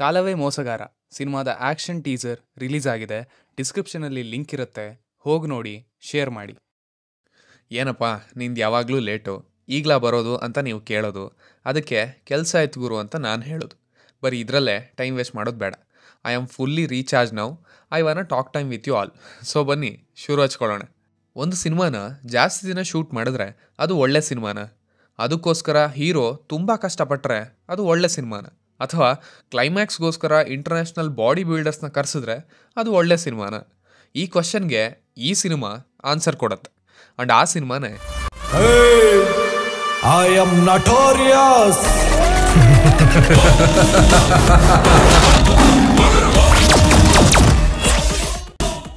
ಕಾಲವೇ ಮೋಸಗಾರ ಸಿನಿಮಾದ action teaser release ಆಗಿದೆ ಡಿಸ್ಕ್ರಿಪ್ಷನಲ್ಲಿ ಲಿಂಕ್ ಇರುತ್ತೆ ಹೋಗಿ ನೋಡಿ ಶೇರ್ ಮಾಡಿ ಏನಪ್ಪ ನಿಂದು ಯಾವಾಗಲೂ ಲೇಟು ಈಗಲಾ ಬರೋದು ಅಂತ ನೀವು ಕೇಳೋದು ಅದಕ್ಕೆ ಕೆಲಸ ಆಯ್ತು ಗುರು ಅಂತ ನಾನು ಹೇಳೋದು ಬರೀ ಇದರಲ್ಲೇ ಟೈಮ್ ವೇಸ್ಟ್ ಮಾಡೋದು ಬೇಡ I am fully recharge now I want talk time with you all so ಬನ್ನಿ ಶುರು ಹಚ್ಕೊಳ್ಳೋಣ ಒಂದು ಸಿನಿಮಾನ ಜಾಸ್ತಿ ದಿನ ಶೂಟ್ ಮಾಡಿದ್ರೆ ಅದು ಒಳ್ಳೆ ಸಿನಿಮಾನ ಅದಕ್ಕೋಸ್ಕರ ಹೀರೋ ತುಂಬ ಕಷ್ಟಪಟ್ಟರೆ ಅದು ಒಳ್ಳೆ ಸಿನಿಮಾನ ಅಥವಾ ಕ್ಲೈಮ್ಯಾಕ್ಸ್ಗೋಸ್ಕರ ಇಂಟರ್ನ್ಯಾಷನಲ್ ಬಾಡಿ ಬಿಲ್ಡರ್ಸ್ನ ಕರೆಸಿದ್ರೆ ಅದು ಒಳ್ಳೆ ಸಿನಿಮಾನ ಈ ಕ್ವಶನ್ಗೆ ಈ ಸಿನಿಮಾ ಆನ್ಸರ್ ಕೊಡತ್ತೆ ಅಂಡ್ ಆ ಸಿನಿಮಾನೇ ಐ ಆಮ್ ನಟೋರಿಯಸ್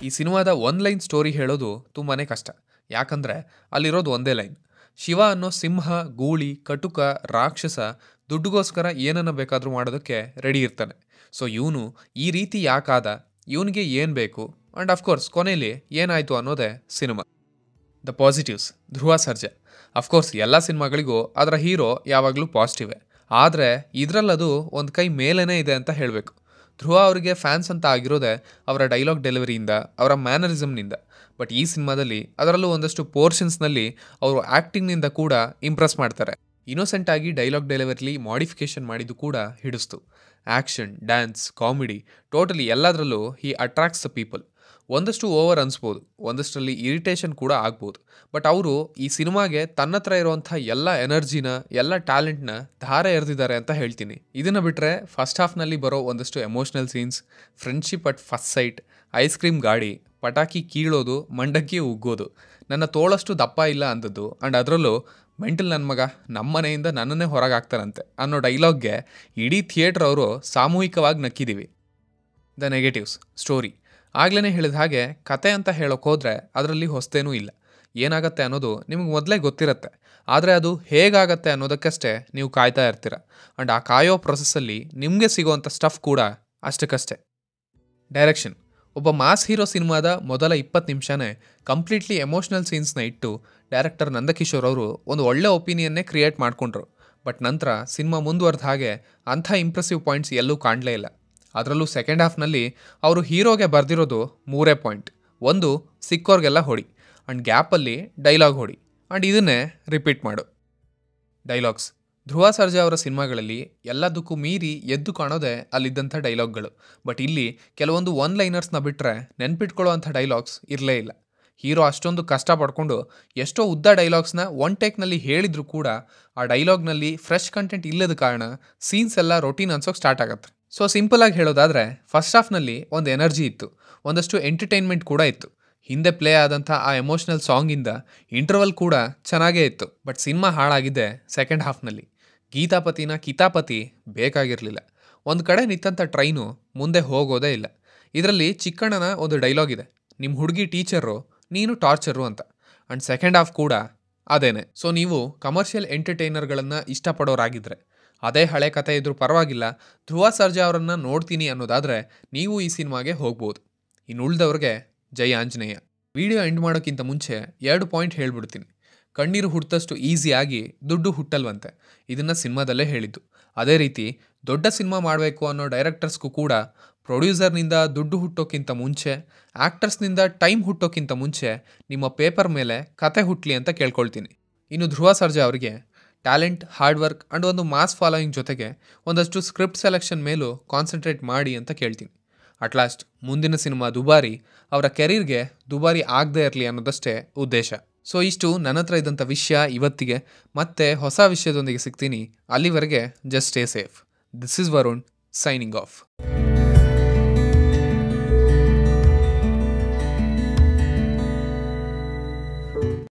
ಈ ಸಿನಿಮಾದ ಒನ್ ಲೈನ್ ಸ್ಟೋರಿ ಹೇಳೋದು ತುಂಬಾ ಕಷ್ಟ ಯಾಕಂದರೆ ಅಲ್ಲಿರೋದು ಒಂದೇ ಲೈನ್ ಶಿವ ಅನ್ನೋ ಸಿಂಹ ಗೂಳಿ ಕಟುಕ ರಾಕ್ಷಸ ದುಡ್ಡುಗೋಸ್ಕರ ಏನನ್ನ ಬೇಕಾದರೂ ಮಾಡೋದಕ್ಕೆ ರೆಡಿ ಇರ್ತಾನೆ ಸೊ ಇವನು ಈ ರೀತಿ ಯಾಕಾದ ಇವನಿಗೆ ಏನು ಬೇಕು ಆ್ಯಂಡ್ ಅಫ್ಕೋರ್ಸ್ ಕೊನೆಯಲ್ಲಿ ಏನಾಯಿತು ಅನ್ನೋದೇ cinema the positives Dhruva Sarja of course ಎಲ್ಲ ಸಿನಿಮಾಗಳಿಗೂ ಅದರ ಹೀರೋ ಯಾವಾಗಲೂ ಪಾಸಿಟಿವೇ ಆದರೆ ಇದರಲ್ಲದು ಒಂದು ಕೈ ಮೇಲೇ ಇದೆ ಅಂತ ಹೇಳಬೇಕು ಧ್ರುವ ಅವರಿಗೆ ಫ್ಯಾನ್ಸ್ ಅಂತ ಆಗಿರೋದೇ ಅವರ ಡೈಲಾಗ್ ಡೆಲಿವರಿಯಿಂದ ಅವರ ಮ್ಯಾನರಿಸಮ್ನಿಂದ ಬಟ್ ಈ ಸಿನಿಮಾದಲ್ಲಿ ಅದರಲ್ಲೂ ಒಂದಷ್ಟು ಪೋರ್ಷನ್ಸ್ನಲ್ಲಿ ಅವರು ಆ್ಯಕ್ಟಿಂಗ್ನಿಂದ ಕೂಡ ಇಂಪ್ರೆಸ್ ಮಾಡ್ತಾರೆ ಇನ್ನೋಸೆಂಟ್ ಆಗಿ ಡೈಲಾಗ್ ಡೆಲಿವರಿಲಿ ಮಾಡಿಫಿಕೇಶನ್ ಮಾಡಿದ್ದು ಕೂಡ ಹಿಡಿಸ್ತು ಆ್ಯಕ್ಷನ್ ಡ್ಯಾನ್ಸ್ ಕಾಮಿಡಿ ಟೋಟಲಿ ಎಲ್ಲದರಲ್ಲೂ ಹೀ ಅಟ್ರಾಕ್ಟ್ಸ್ ದ ಪೀಪಲ್ ಒಂದಷ್ಟು ಓವರ್ ಅನಿಸ್ಬೋದು ಒಂದಷ್ಟರಲ್ಲಿ ಇರಿಟೇಷನ್ ಕೂಡ ಆಗ್ಬೋದು ಬಟ್ ಅವರು ಈ ಸಿನಿಮಾಗೆ ತನ್ನ ಹತ್ರ ಇರುವಂಥ ಎಲ್ಲ ಎನರ್ಜಿನ ಎಲ್ಲ ಟ್ಯಾಲೆಂಟ್ನ ಧಾರೆ ಎರೆದಿದ್ದಾರೆ ಅಂತ ಹೇಳ್ತೀನಿ ಇದನ್ನು ಬಿಟ್ಟರೆ ಫಸ್ಟ್ ಹಾಫ್ನಲ್ಲಿ ಬರೋ ಒಂದಷ್ಟು emotional scenes friendship at first sight ice cream ಗಾಡಿ ಪಟಾಕಿ ಕೀಳೋದು ಮಂಡಕ್ಕಿ ಉಗ್ಗೋದು ನನ್ನ ತೋಳಷ್ಟು ದಪ್ಪ ಇಲ್ಲ ಅಂದದ್ದು ಆ್ಯಂಡ್ ಅದರಲ್ಲೂ ಮೆಂಟಲ್ ನನ್ನ ಮಗ ನಮ್ಮ ಮನೆಯಿಂದ ನನ್ನನ್ನೇ ಹೊರಗೆ ಹಾಕ್ತಾರಂತೆ ಅನ್ನೋ ಡೈಲಾಗ್ಗೆ ಇಡೀ ಥಿಯೇಟ್ರ್ ಅವರು ಸಾಮೂಹಿಕವಾಗಿ ನಕ್ಕಿದ್ದೀವಿ ದ ನೆಗೆಟಿವ್ಸ್ ಸ್ಟೋರಿ ಆಗ್ಲೇ ಹೇಳಿದ ಹಾಗೆ ಕತೆ ಅಂತ ಹೇಳೋಕೆ ಹೋದರೆ ಅದರಲ್ಲಿ ಹೊಸ್ತೇನೂ ಇಲ್ಲ ಏನಾಗತ್ತೆ ಅನ್ನೋದು ನಿಮಗೆ ಮೊದಲೇ ಗೊತ್ತಿರುತ್ತೆ ಆದರೆ ಅದು ಹೇಗಾಗತ್ತೆ ಅನ್ನೋದಕ್ಕಷ್ಟೇ ನೀವು ಕಾಯ್ತಾ ಇರ್ತೀರ ಆ್ಯಂಡ್ ಆ ಕಾಯೋ ಪ್ರೊಸೆಸ್ಸಲ್ಲಿ ನಿಮಗೆ ಸಿಗೋವಂಥ ಸ್ಟಫ್ ಕೂಡ ಅಷ್ಟಕ್ಕಷ್ಟೇ ಡೈರೆಕ್ಷನ್ ಒಬ್ಬ ಮಾಸ್ ಹೀರೋ ಸಿನಿಮಾದ ಮೊದಲ ಇಪ್ಪತ್ತು ನಿಮಿಷನೇ ಕಂಪ್ಲೀಟ್ಲಿ ಎಮೋಷ್ನಲ್ ಸೀನ್ಸ್ನ ಇಟ್ಟು ಡೈರೆಕ್ಟರ್ ನಂದಕಿಶೋರ್ ಅವರು ಒಂದು ಒಳ್ಳೆ ಒಪಿನಿಯನ್ನೇ ಕ್ರಿಯೇಟ್ ಮಾಡಿಕೊಂಡ್ರು ಬಟ್ ನಂತರ ಸಿನಿಮಾ ಮುಂದುವರೆದ ಹಾಗೆ ಅಂಥ ಇಂಪ್ರೆಸಿವ್ ಪಾಯಿಂಟ್ಸ್ ಎಲ್ಲೂ ಕಾಣಲೇ ಇಲ್ಲ ಅದರಲ್ಲೂ ಸೆಕೆಂಡ್ ಹಾಫ್ನಲ್ಲಿ ಅವರು ಹೀರೋಗೆ ಬರೆದಿರೋದು ಮೂರೇ ಪಾಯಿಂಟ್ ಒಂದು ಸಿಕ್ಕೋರ್ಗೆಲ್ಲ ಹೊಡಿ ಆ್ಯಂಡ್ ಗ್ಯಾಪಲ್ಲಿ ಡೈಲಾಗ್ ಹೊಡಿ ಆ್ಯಂಡ್ ಇದನ್ನೇ ರಿಪೀಟ್ ಮಾಡು ಡೈಲಾಗ್ಸ್ ಧ್ರುವ ಸರ್ಜಾ ಅವರ ಸಿನಿಮಾಗಳಲ್ಲಿ ಎಲ್ಲದಕ್ಕೂ ಮೀರಿ ಎದ್ದು ಕಾಣೋದೇ ಅಲ್ಲಿದ್ದಂಥ ಡೈಲಾಗ್ಗಳು ಬಟ್ ಇಲ್ಲಿ ಕೆಲವೊಂದು ಒನ್ ಲೈನರ್ಸ್ನ ಬಿಟ್ಟರೆ ನೆನ್ಪಿಟ್ಕೊಳ್ಳೋವಂಥ ಡೈಲಾಗ್ಸ್ ಇರಲೇ ಇಲ್ಲ ಹೀರೋ ಅಷ್ಟೊಂದು ಕಷ್ಟ ಪಡ್ಕೊಂಡು ಎಷ್ಟೋ ಉದ್ದ ಡೈಲಾಗ್ಸ್ನ ಒನ್ ಟೇಕ್ನಲ್ಲಿ ಹೇಳಿದರೂ ಕೂಡ ಆ ಡೈಲಾಗ್ನಲ್ಲಿ ಫ್ರೆಶ್ ಕಂಟೆಂಟ್ ಇಲ್ಲದ ಕಾರಣ ಸೀನ್ಸ್ ಎಲ್ಲ ರೊಟೀನ್ ಅನ್ಸೋಕೆ ಸ್ಟಾರ್ಟ್ ಆಗುತ್ತೆ ಸೊ ಸಿಂಪಲ್ ಆಗಿ ಹೇಳೋದಾದರೆ ಫಸ್ಟ್ ಹಾಫ್ನಲ್ಲಿ ಒಂದು ಎನರ್ಜಿ ಇತ್ತು ಒಂದಷ್ಟು ಎಂಟರ್ಟೈನ್ಮೆಂಟ್ ಕೂಡ ಇತ್ತು ಹಿಂದೆ ಪ್ಲೇ ಆದಂಥ ಆ ಎಮೋಷ್ನಲ್ ಸಾಂಗಿಂದ ಇಂಟರ್ವಲ್ ಕೂಡ ಚೆನ್ನಾಗೇ ಇತ್ತು ಬಟ್ ಸಿನಿಮಾ ಹಾಳಾಗಿದೆ ಸೆಕೆಂಡ್ ಹಾಫ್ನಲ್ಲಿ ಗೀತಾಪತಿನ ಕಿತಾಪತಿ ಬೇಕಾಗಿರಲಿಲ್ಲ ಒಂದು ಕಡೆ ನಿಂತಂಥ ಟ್ರೈನು ಮುಂದೆ ಹೋಗೋದೇ ಇಲ್ಲ ಇದರಲ್ಲಿ ಚಿಕ್ಕಣ್ಣನ ಒಂದು ಡೈಲಾಗ್ ಇದೆ ನಿಮ್ಮ ಹುಡುಗಿ ಟೀಚರು ನೀನು ಟಾರ್ಚರು ಅಂತ ಆ್ಯಂಡ್ ಸೆಕೆಂಡ್ ಹಾಫ್ ಕೂಡ ಅದೇನೆ ಸೊ ನೀವು ಕಮರ್ಷಿಯಲ್ ಎಂಟರ್ಟೈನರ್ಗಳನ್ನು ಇಷ್ಟಪಡೋರಾಗಿದ್ದರೆ ಅದೇ ಹಳೆ ಕಥೆ ಇದ್ದರೂ ಪರವಾಗಿಲ್ಲ ಧ್ರುವ ಸರ್ಜಾ ಅವರನ್ನು ನೋಡ್ತೀನಿ ಅನ್ನೋದಾದರೆ ನೀವು ಈ ಸಿನಿಮಾಗೆ ಹೋಗ್ಬೋದು ಇನ್ನು ಉಳಿದವ್ರಿಗೆ ಜೈ ಆಂಜನೇಯ ವಿಡಿಯೋ ಎಂಡ್ ಮಾಡೋಕ್ಕಿಂತ ಮುಂಚೆ ಎರಡು ಪಾಯಿಂಟ್ ಹೇಳ್ಬಿಡ್ತೀನಿ ಕಣ್ಣೀರು ಹುಟ್ಟಷ್ಟು ಈಸಿಯಾಗಿ ದುಡ್ಡು ಹುಟ್ಟಲ್ವಂತೆ ಇದನ್ನು ಸಿನಿಮಾದಲ್ಲೇ ಹೇಳಿದ್ದು ಅದೇ ರೀತಿ ದೊಡ್ಡ ಸಿನಿಮಾ ಮಾಡಬೇಕು ಅನ್ನೋ ಡೈರೆಕ್ಟರ್ಸ್ಗೂ ಕೂಡ ಪ್ರೊಡ್ಯೂಸರ್ನಿಂದ ದುಡ್ಡು ಹುಟ್ಟೋಕ್ಕಿಂತ ಮುಂಚೆ ಆ್ಯಕ್ಟರ್ಸ್ನಿಂದ ಟೈಮ್ ಹುಟ್ಟೋಕ್ಕಿಂತ ಮುಂಚೆ ನಿಮ್ಮ ಪೇಪರ್ ಮೇಲೆ ಕತೆ ಹುಟ್ಟಲಿ ಅಂತ ಕೇಳ್ಕೊಳ್ತೀನಿ ಇನ್ನು ಧ್ರುವ ಸರ್ಜಾ ಅವರಿಗೆ ಟ್ಯಾಲೆಂಟ್ ಹಾರ್ಡ್ ವರ್ಕ್ ಆ್ಯಂಡ್ ಒಂದು ಮಾಸ್ ಫಾಲೋಯಿಂಗ್ ಜೊತೆಗೆ ಒಂದಷ್ಟು ಸ್ಕ್ರಿಪ್ಟ್ ಸೆಲೆಕ್ಷನ್ ಮೇಲೂ ಕಾನ್ಸಂಟ್ರೇಟ್ ಮಾಡಿ ಅಂತ ಕೇಳ್ತೀನಿ ಅಟ್ ಲಾಸ್ಟ್ ಮುಂದಿನ ಸಿನಿಮಾ ದುಬಾರಿ ಅವರ ಕೆರಿಯರ್ಗೆ ದುಬಾರಿ ಆಗದೇ ಇರಲಿ ಅನ್ನೋದಷ್ಟೇ ಉದ್ದೇಶ ಸೊ ಇಷ್ಟು ನನ್ನ ಹತ್ರ ಇದ್ದಂಥ ವಿಷಯ ಇವತ್ತಿಗೆ ಮತ್ತೆ ಹೊಸ ವಿಷಯದೊಂದಿಗೆ ಸಿಗ್ತೀನಿ ಅಲ್ಲಿವರೆಗೆ just stay safe this is Varun signing of